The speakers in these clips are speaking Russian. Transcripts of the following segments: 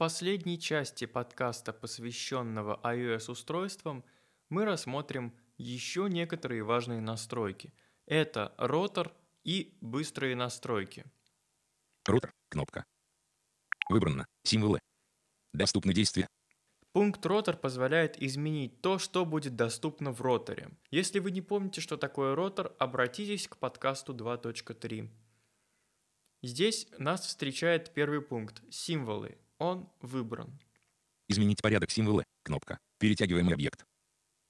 последней части подкаста, посвященного iOS-устройствам, мы рассмотрим еще некоторые важные настройки. Это ротор и быстрые настройки. Ротор. Кнопка. Выбрано. Символы. Доступны действия. Пункт ротор позволяет изменить то, что будет доступно в роторе. Если вы не помните, что такое ротор, обратитесь к подкасту 2.3. Здесь нас встречает первый пункт – символы – он выбран. Изменить порядок символа. «Э», кнопка. Перетягиваемый объект.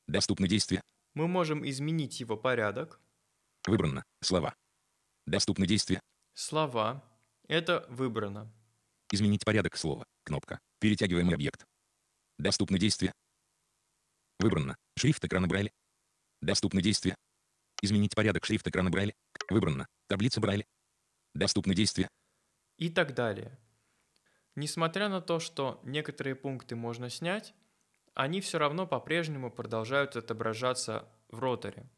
Доступны действия. Мы можем изменить его порядок. Выбрано. Слова. Доступны действия. Слова. Это выбрано. Изменить порядок слова. Кнопка. Перетягиваемый объект. Доступны действия. Выбрано. Шрифт экрана Брайля. Доступны действия. Изменить порядок шрифта экрана Брайля. Выбрано. Таблица Брайля. Доступны действия. И так далее. Несмотря на то, что некоторые пункты можно снять, они все равно по-прежнему продолжают отображаться в роторе.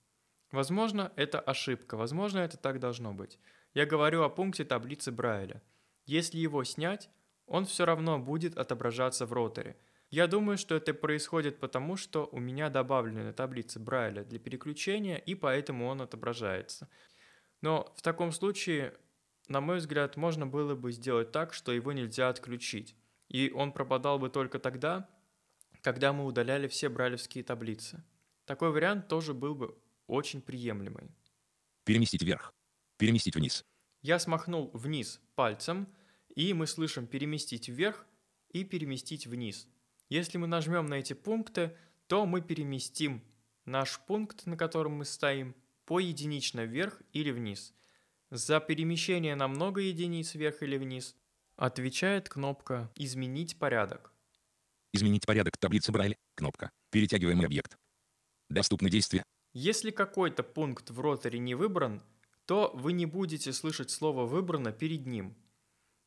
Возможно, это ошибка, возможно, это так должно быть. Я говорю о пункте таблицы Брайля. Если его снять, он все равно будет отображаться в роторе. Я думаю, что это происходит потому, что у меня добавлены таблицы Брайля для переключения, и поэтому он отображается. Но в таком случае на мой взгляд, можно было бы сделать так, что его нельзя отключить, и он пропадал бы только тогда, когда мы удаляли все бралевские таблицы. Такой вариант тоже был бы очень приемлемый. Переместить вверх. Переместить вниз. Я смахнул вниз пальцем, и мы слышим переместить вверх и переместить вниз. Если мы нажмем на эти пункты, то мы переместим наш пункт, на котором мы стоим, по единично вверх или вниз – за перемещение на много единиц вверх или вниз отвечает кнопка «Изменить порядок». Изменить порядок таблицы Брайля. Кнопка. Перетягиваемый объект. Доступны действия. Если какой-то пункт в роторе не выбран, то вы не будете слышать слово «выбрано» перед ним.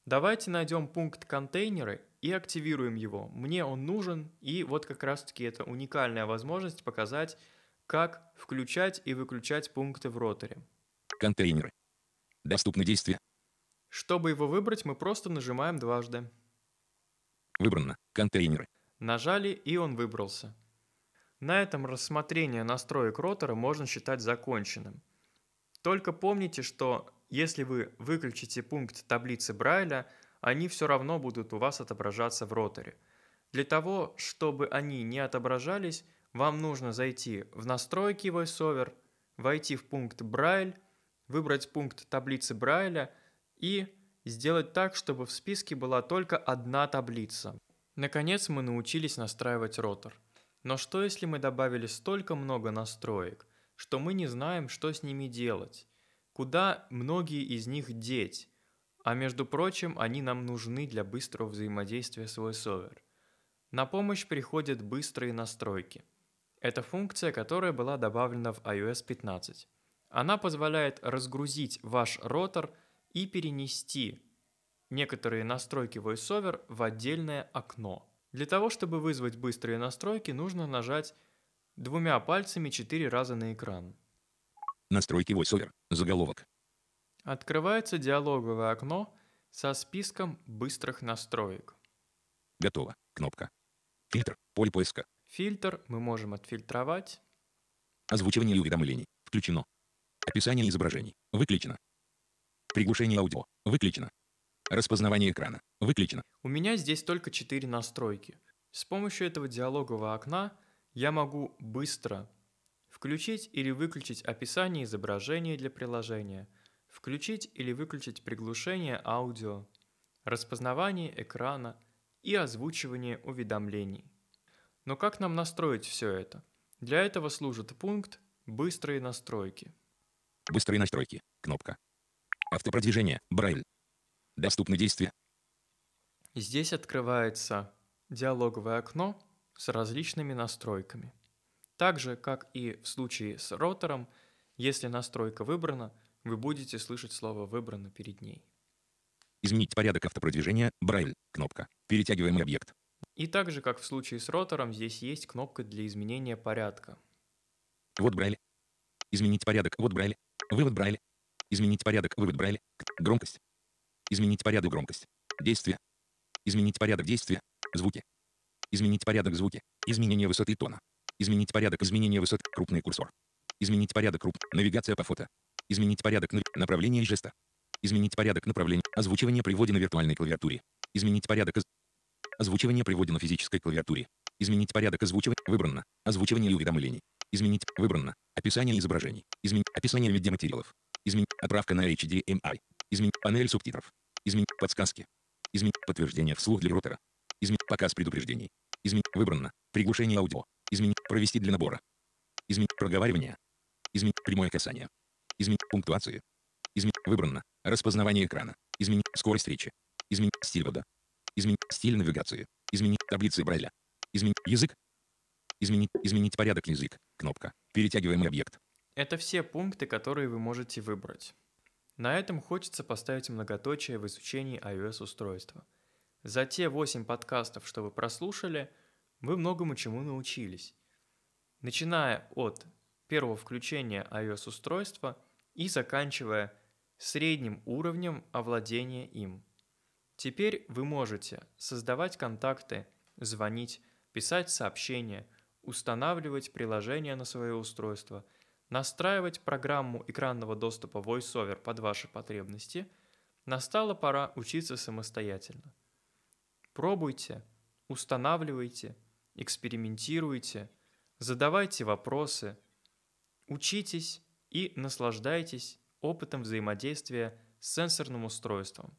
Давайте найдем пункт «Контейнеры» и активируем его. Мне он нужен, и вот как раз-таки это уникальная возможность показать, как включать и выключать пункты в роторе. Контейнеры. Доступны действия. Чтобы его выбрать, мы просто нажимаем дважды. Выбрано. Контейнеры. Нажали, и он выбрался. На этом рассмотрение настроек ротора можно считать законченным. Только помните, что если вы выключите пункт таблицы Брайля, они все равно будут у вас отображаться в роторе. Для того, чтобы они не отображались, вам нужно зайти в настройки VoiceOver, войти в пункт Брайль, выбрать пункт таблицы Брайля и сделать так, чтобы в списке была только одна таблица. Наконец мы научились настраивать ротор. Но что если мы добавили столько много настроек, что мы не знаем, что с ними делать, куда многие из них деть, а между прочим, они нам нужны для быстрого взаимодействия с VoiceOver. На помощь приходят быстрые настройки. Это функция, которая была добавлена в iOS 15. Она позволяет разгрузить ваш ротор и перенести некоторые настройки VoiceOver в отдельное окно. Для того, чтобы вызвать быстрые настройки, нужно нажать двумя пальцами четыре раза на экран. Настройки VoiceOver. Заголовок. Открывается диалоговое окно со списком быстрых настроек. Готово. Кнопка. Фильтр. Поле поиска. Фильтр мы можем отфильтровать. Озвучивание и уведомлений. Включено. Описание изображений. Выключено. Приглушение аудио. Выключено. Распознавание экрана. Выключено. У меня здесь только четыре настройки. С помощью этого диалогового окна я могу быстро включить или выключить описание изображений для приложения, включить или выключить приглушение аудио, распознавание экрана и озвучивание уведомлений. Но как нам настроить все это? Для этого служит пункт «Быстрые настройки». Быстрые настройки. Кнопка. Автопродвижение. Брайль. Доступны действия. Здесь открывается диалоговое окно с различными настройками. Так же, как и в случае с ротором, если настройка выбрана, вы будете слышать слово «выбрано» перед ней. Изменить порядок автопродвижения, Брайль, кнопка. Перетягиваемый объект. И так же, как в случае с ротором, здесь есть кнопка для изменения порядка. Вот Брайль. Изменить порядок, вот Брайль. Вывод Брайля. Изменить порядок. Вывод Брайля. Громкость. Изменить порядок громкость. Действие. Изменить порядок действия. Звуки. Изменить порядок звуки. Изменение высоты тона. Изменить порядок изменения высот. Крупный курсор. Изменить порядок круп. Навигация по фото. Изменить порядок направления и жеста. Изменить порядок направления. Озвучивание при на виртуальной клавиатуре. Изменить порядок. Из... Озвучивание при на физической клавиатуре. Изменить порядок озвучивания. Выбрано. Озвучивание и уведомлений. Изменить. Выбрано. Описание изображений. Изменить. Описание медиаматериалов. Изменить. Отправка на HDMI. Изменить. Панель субтитров. Изменить. Подсказки. Изменить. Подтверждение вслух для роутера. Изменить. Показ предупреждений. Изменить. Выбрано. Приглушение аудио. Изменить. Провести для набора. Изменить. Проговаривание. Изменить. Прямое касание. Изменить. пунктуацию Изменить. Выбрано. Распознавание экрана. Изменить. Скорость речи. Изменить. Стиль вода. Изменить. Стиль навигации. Изменить. Таблицы Брайля. Изменить. Язык. Изменить, изменить порядок язык. Кнопка. Перетягиваемый объект. Это все пункты, которые вы можете выбрать. На этом хочется поставить многоточие в изучении iOS-устройства. За те 8 подкастов, что вы прослушали, вы многому чему научились. Начиная от первого включения iOS-устройства и заканчивая средним уровнем овладения им. Теперь вы можете создавать контакты, звонить, писать сообщения – устанавливать приложение на свое устройство, настраивать программу экранного доступа VoiceOver под ваши потребности, настала пора учиться самостоятельно. Пробуйте, устанавливайте, экспериментируйте, задавайте вопросы, учитесь и наслаждайтесь опытом взаимодействия с сенсорным устройством.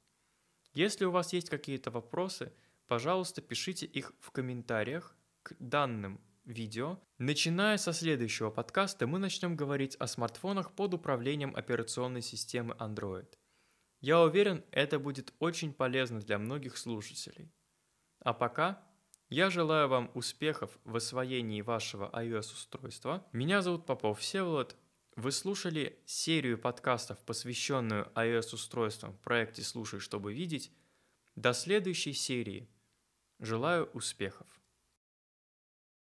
Если у вас есть какие-то вопросы, пожалуйста, пишите их в комментариях к данным видео. Начиная со следующего подкаста, мы начнем говорить о смартфонах под управлением операционной системы Android. Я уверен, это будет очень полезно для многих слушателей. А пока я желаю вам успехов в освоении вашего iOS-устройства. Меня зовут Попов Всеволод. Вы слушали серию подкастов, посвященную iOS-устройствам в проекте «Слушай, чтобы видеть». До следующей серии. Желаю успехов!